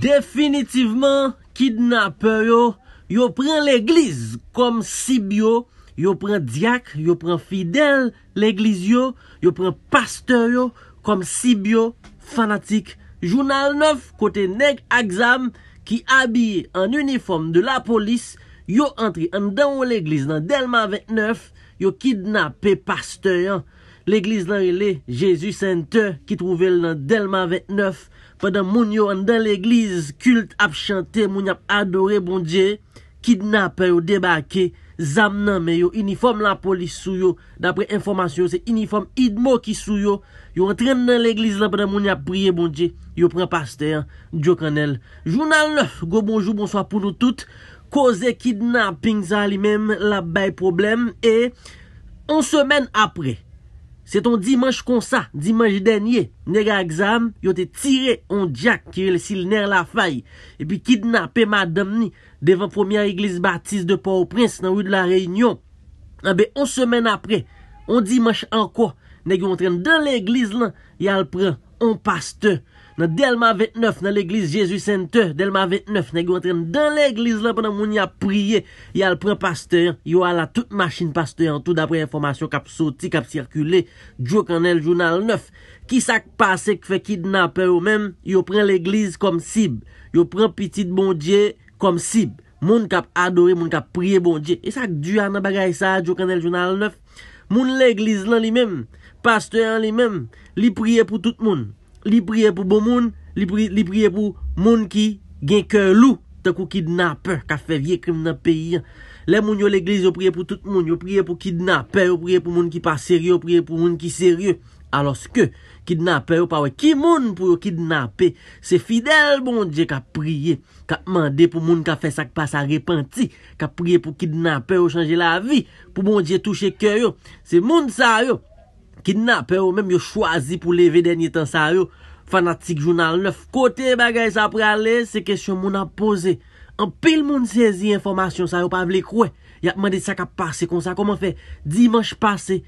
Definitivement kidnapper yo, yo pren l'eglise kom Sibyo, yo pren diak, yo pren fidel l'eglise yo, yo pren pasteur yo kom Sibyo, fanatik. Jounal 9 kote Nek Aksam ki abiye an uniform de la polis, yo entri an dan ou l'eglise nan Delma 29, yo kidnappe pasteur yo. L'Eglise nan rele, Jezu Sente, ki trouvel nan Delma 29, padan moun yo an dan l'Eglise, kult ap chante, moun ap adore, bon diye, kidnappe, yo debake, zam nan me yo, uniform la polis sou yo, dapre informasyon, se uniform idmo ki sou yo, yo rentren nan l'Eglise lan padan moun ap priye, bon diye, yo pren paste, yo kanel. Jounal 9, go bonjou, bonsoi pou nou tout, koze kidnapping, zan li mem, la bay problem, e, on semen apre, Se ton dimanj konsa, dimanj denye, neg a exam, yo te tire on diak ki relisi l ner la fay. E pi kidnapè madam ni devan pomi an iglis batis de pa ou prins nan ou de la reynyon. An ah be, on semen apre, on dimanj anko, neg yo entren dan l iglis lan, yal pran on pasteur. Nè Delma 29, nè l'Eglise Jésus Sainteux, Delma 29, nè gyo entren dè l'Eglise lè pwè nan moun ya priye, yal pren pasteur, yo ala tout machin pasteur an tout d'apre informasyon kap soti, kap sirkule, djok an el jounal 9. Ki sak pasek fe kidnapè ou mèm, yo pren l'Eglise kom Sib, yo pren piti de bon dje kom Sib. Moun kap adore, moun kap priye bon dje. E sak dya nan bagay sa, djok an el jounal 9, moun l'Eglise lè li mèm, pasteur an li mèm, li priye pou tout moun. Li priye pou bon moun, li priye pou moun ki gen kèlou, takou kidnapè, ka fe vie krim nan peyi an. Le moun yo l'eglise yo priye pou tout moun, yo priye pou kidnapè, yo priye pou moun ki pa seryè, yo priye pou moun ki seryè. Aloske, kidnapè yo pa wè ki moun pou yo kidnapè, se fidel moun diye ka priye, ka mandè pou moun ka fe sakpa sa repenti, ka priye pou kidnapè yo chanje la vi, pou moun diye touche kèlou, se moun sa yo. Kidnapè ou mèm yo chwazi pou leve denye tan sa yo Fanatik jounal 9 Kote bagay sa pralè Se kesyon moun ap pose An pil moun sezi informasyon sa yo Pavle kwe Yatman de sa ka pase kon sa Koman fe? Dimanche pase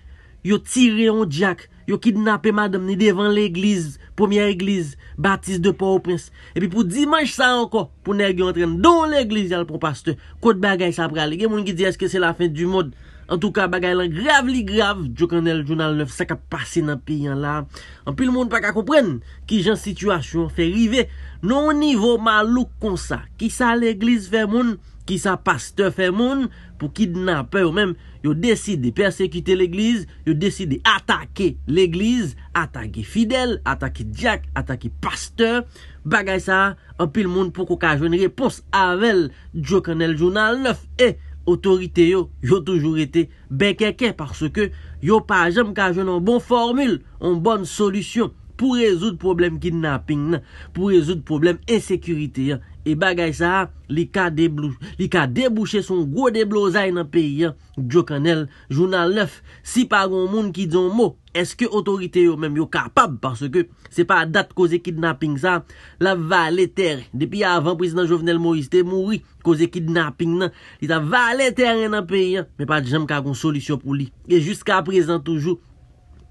Yo tire yon diak Yo kidnapè madame ni devan l'eglize Poumyer eglize Batiste de pa ou prince E pi pou dimanche sa anko Pou nè gyo entren Don l'eglize yal pou bon paste Kote bagay sa pralè Gè moun ki di eske se la fin du moun An tou ka bagay lan grave li grave Djo kanel jounal 9 sa ka pase nan piyan la An pi l moun pa ka kompren Ki jan situasyon fe rive Non nivou ma louk kon sa Ki sa l eglise fe moun Ki sa pasteur fe moun Po ki nan pe ou men Yo deside persekite l eglise Yo deside atake l eglise Atake fidel, atake diak, atake pasteur Bagay sa An pi l moun pou ko ka jouni repos Avel djo kanel jounal 9 E Otorite yo yo toujou rete bekeke Parse ke yo pajem ka joun an bon formule An bon solusyon pou rezout problem kidnapping nan, pou rezout problem esekurite yon. E bagay sa, li ka debouché son gwo deblouzay nan peyi. Djo kanel, jounal 9, si pa ron moun ki diyon mo, eske otorite yo menm yo kapab parce ke se pa dat koze kidnapping sa, la valeter, depi avan prezident Jovenel Moriste mouri koze kidnapping nan, li sa valeter nan peyi, me pa dijam ka kon solisyon pou li. E jusqu'a prezant toujou,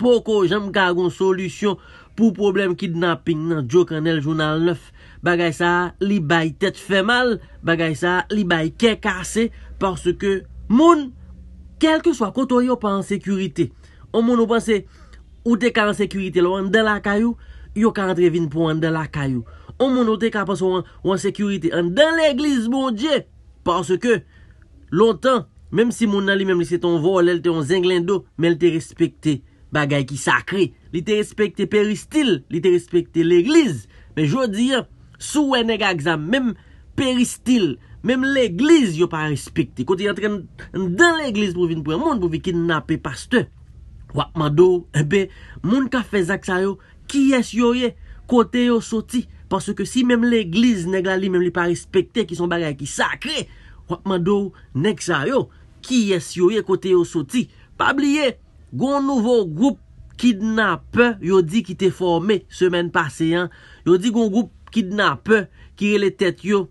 Poko jenm ka agon solusyon pou problem kidnapping nan Joker nel jounal 9. Bagay sa li bay tet fe mal. Bagay sa li bay ke kase. Parce ke moun kelke swa koto yo pa an sekurite. An moun ou pase ou te ka an sekurite lo an den la kayou. Yo ka antre vin pou an den la kayou. An moun ou te ka pase ou an sekurite an den l'eglise moun dje. Parce ke lontan, mèm si moun nali mèm li se ton vol, el te an zenglendo, mèl te respekte. Bagay ki sakre. Li te respekte peristil. Li te respekte l'egliz. Men jwo di, souwe neg a gzam. Mem peristil. Mem l'egliz yo pa respekte. Kote yon tre n den l'egliz pou vin pou yon moun. Pou vin kin nape paste. Wap mado, ebe, eh moun ka fe zak sa yo. Ki es yo ye? Kote yo soti. Pase ke si mem l'egliz neg la li. Mem li pa respekte ki son bagay ki sakre. Wap mado, nek sa yo. Ki es yo ye? Kote yo soti. Pa bliye. Gon nouvo goup kidnap yo di ki te forme semen pase. Yo di goun goup kidnap ki re le tet yo.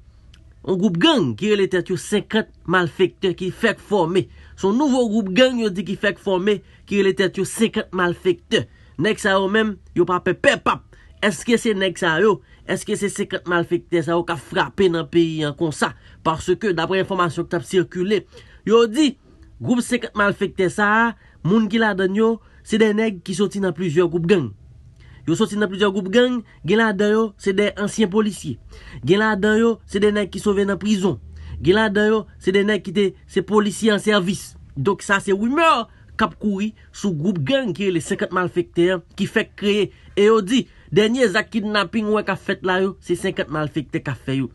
Gon goup gang ki re le tet yo sekret malfekte ki fek forme. Son nouvo goup gang yo di ki fek forme ki re le tet yo sekret malfekte. Nek sa yo men yo pape pepap. Eske se nek sa yo? Eske se sekret malfekte sa yo ka frape nan peyi an konsa? Parce ke dapre informasyon ki tap sirkule. Yo di goup sekret malfekte sa yo. Moun ki la dan yo, se de neg ki soti nan plujer goup gang. Yo soti nan plujer goup gang, gen la dan yo, se de ansyen polisye. Gen la dan yo, se de neg ki sove nan prizon. Gen la dan yo, se de neg ki te se polisye an servis. Dok sa se wime yo kap kouri sou goup gang ki re le 50 malfekte ya ki fe kreye. E yo di, denye zakid na pingwe ka fet la yo, se 50 malfekte ka fe yo.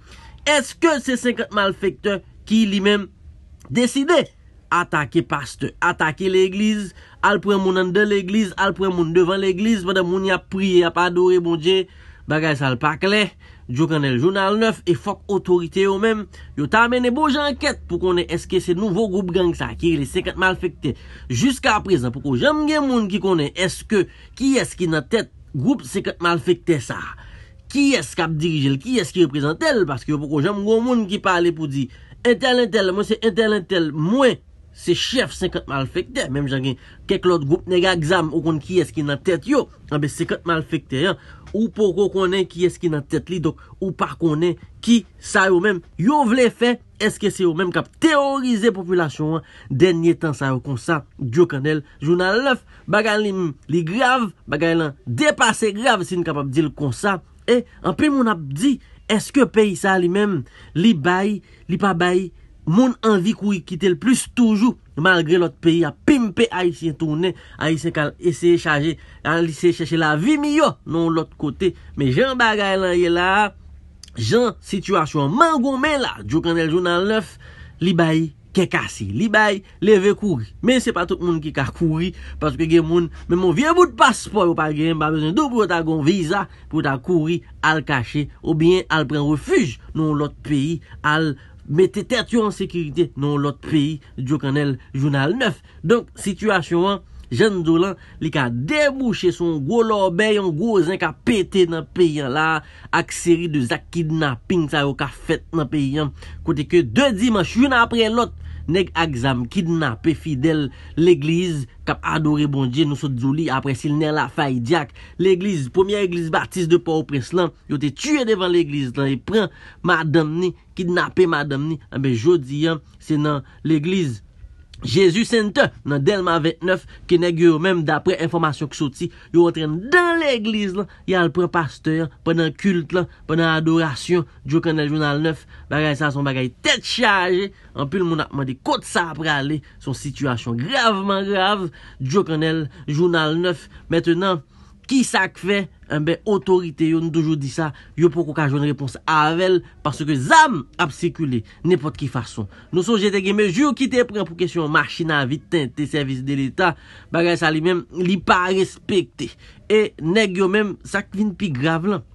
Eske se 50 malfekte ki li men deside? Atake paste, atake l'eglise, alpren moun an de l'eglise, alpren moun devan l'eglise, vada moun ya priye ap adore moun dje, bagay sal pakle, jo kane l'jounal 9, e fok otorite yo men, yo tamene bo jan ket pou kone eske se nouvo group gang sa, ki rile sekat malfekte, jusqu'a prezant, pou ko jam gen moun ki kone, eske, ki eske nan tet group sekat malfekte sa, ki eske ap dirijel, ki eske reprezentel, paske yo pou ko jam goun moun ki pale pou di, entel entel, moun se entel entel, mwen, Se chef 50 malfekte Mem jan gen keklot goup nega exam Ou kon ki eski nan tet yo Anbe 50 malfekte Ou poko konen ki eski nan tet li Ou parkonen ki sa yo men Yo vle fe eske se yo men Kap teorize populasyon Denye tan sa yo konsa Jou kanel jounan lef Bagay lan li grav Bagay lan depase grav Sin kap ap dil konsa Enpe moun ap di eske pey sa li men Li bayi li pa bayi moun anvi koui kite l plus toujou malgre lot peyi a pimpe a yisye toune, a yisye kal eseye chaje a liseye chache la vi miyo non lot kote, me jan bagay lan ye la jan situasyon man goun men la, djou kan el jounan lef li bayi kekasi li bayi leve koui men se pa tout moun ki ka koui paske gen moun, men moun vie moun paspoi ou pa gen mba bezen do pou ta goun viza pou ta koui al kache ou bien al pren refuj non lot peyi al koui Mette tertu an sekirite nan lot peyi Djo kanel jounal 9 Donk, situasyon an, jen do lan Li ka debouche son golo Beyon gozen ka pete nan peyi an la Ak seri de zakid na ping Sa yo ka fet nan peyi an Kote ke 2 dimans, joun apre lot Neg aksam kidnapè fidèl l'egliz Kap adorè bon diè nou so dzou li Apre sil nè la fay diak L'egliz, poumyè egliz batis de pa ou pres lan Yo te tue devan l'egliz lan E pren madamni, kidnapè madamni Anbe jodi yan, senan l'egliz Jezu Sente nan Delma 29, kenèk yo mèm d'apre informasyon kso ti, yo otren dan l'Eglise la, ya l'prepasteur, panan kult la, panan adorasyon, Djo kanel Jounal 9, bagay sa son bagay tèt chaje, anpil moun apman de kote sa prale, son situasyon graveman grave, Djo kanel Jounal 9, mètè nan, ki sak fè, Mbe, eh otorite yo nou doujou di sa, yo pou kou ka joun repons avel, paske zam ap sekule, nepot ki fason. Nou sou jete gen me jou ki te pre pou kesyon, machina vit ten te servis de l'Etat, bagay sa li men, li pa respekte. E neg yo men, sak vin pi grav lan.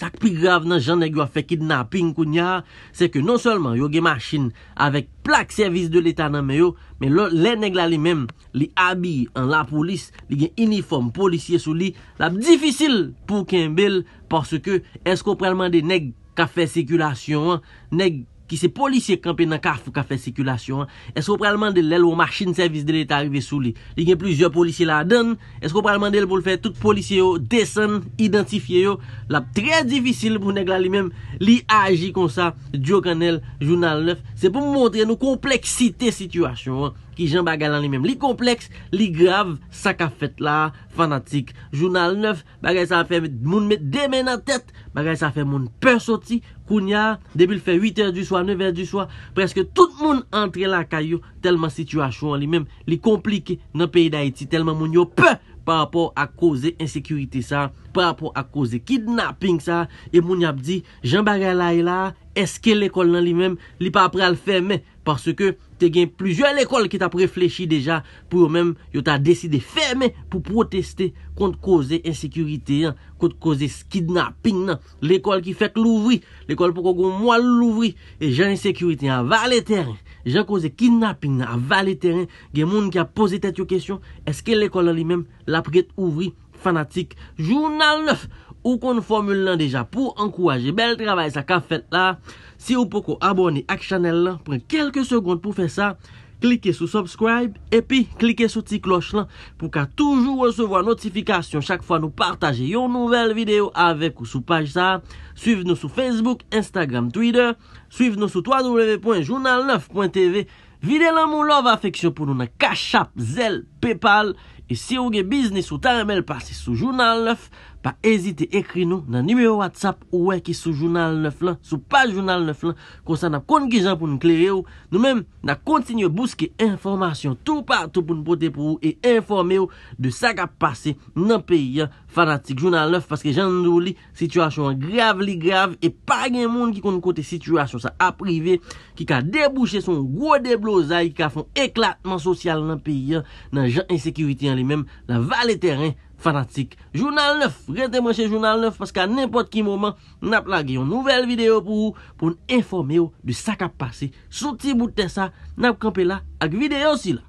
sak pi grav nan jan neg yo a fekid na pin kou nyar, se ke non solman yo gen masin avek plak servis de l'etan nan meyo, men lè neg la li mem, li abi an la polis, li gen uniform polisye sou li, la bdifisil pou Ken Bell, parce ke esko prelman de neg kafe sekulasyon an, neg, ki se polisye kampe nan ka fou ka fe sikulasyon, esko pralman de lèl ou machin servis de lèl te arrive sou li, li gen plizye polisye la adan, esko pralman de lèl pou l fè tout polisye yo, desen, identifiye yo, la prezifisil pou nèk la li mèm, li aji kon sa, diok anel, jounal 9, se pou mwontre nou kompleksite situasyon. Ki jen bagay lan li men li kompleks, li grav, sakafet la, fanatik. Jounal 9, bagay sa fe moun met demen a tet, bagay sa fe moun pe soti, kounya, debil fe 8 er du swa, 9 er du swa, preske tout moun entre la kayo, telman situasyon li men, li komplike nan peyi da eti, telman moun yo pe, pa rapor a koze insekurite sa, pa rapor a koze kidnapping sa, e moun yap di, jen bagay lan e li men, Eske l'ekol nan li mèm li pa apre al fèmè? Parce ke te gen plusieurs l'ekol ki ta prèflechi deja pou yo mèm yo ta dèside fèmè pou proteste kont koze insekurite, kont koze skidnapin nan. L'ekol ki fèk l'ouvri, l'ekol pou kon kon mwa l'ouvri. E jen insekurite an valè teren, jen koze kidnapin an valè teren. Gen moun ki a pose tèt yo kèsyon, eske l'ekol nan li mèm la prete ouvri fanatik? Jou nan l'neuf! Ou kon nou formule lan deja pou ankouaje bel trabay sa ka fet la. Si ou pokou abone ak chanel la, pren kelke segonde pou fe sa, klike sou subscribe, epi klike sou ti kloche la, pou ka toujou recevo a notifikasyon chak fwa nou partaje yon nouvel video avek ou sou page sa. Suiv nou sou Facebook, Instagram, Twitter. Suiv nou sou www.journal9.tv. Vide lan mou love afeksyon pou nou nan kachap, zel, pepal. E si ou gen biznes ou tan remel pase sou jounal 9, pa ezite ekri nou nan nime ou WhatsApp ou wè ki sou jounal 9 lan, sou pa jounal 9 lan, konsan nan kon gizan pou nou kleri ou, nou men nan kontin yo bouske informasyon tou partou pou nou pote pou ou e informe ou de sa ka pase nan peyi an. Fanatik, jounal 9, paske jan nou li, situasyon grav li grav, e pa gen moun ki kon nou kote situasyon sa aprive, ki ka debouche son gwo deblozay, ki ka fon eklatman sosyal nan piyan, nan jan insekiriti an li menm, la vali teren, fanatik. Jounal 9, rete mwenche jounal 9, paske an nipot ki mouman, nap lage yon nouvel video pou ou, pou nou informe ou du sa ka pase. Souti bouten sa, nap kampe la, ak video si la.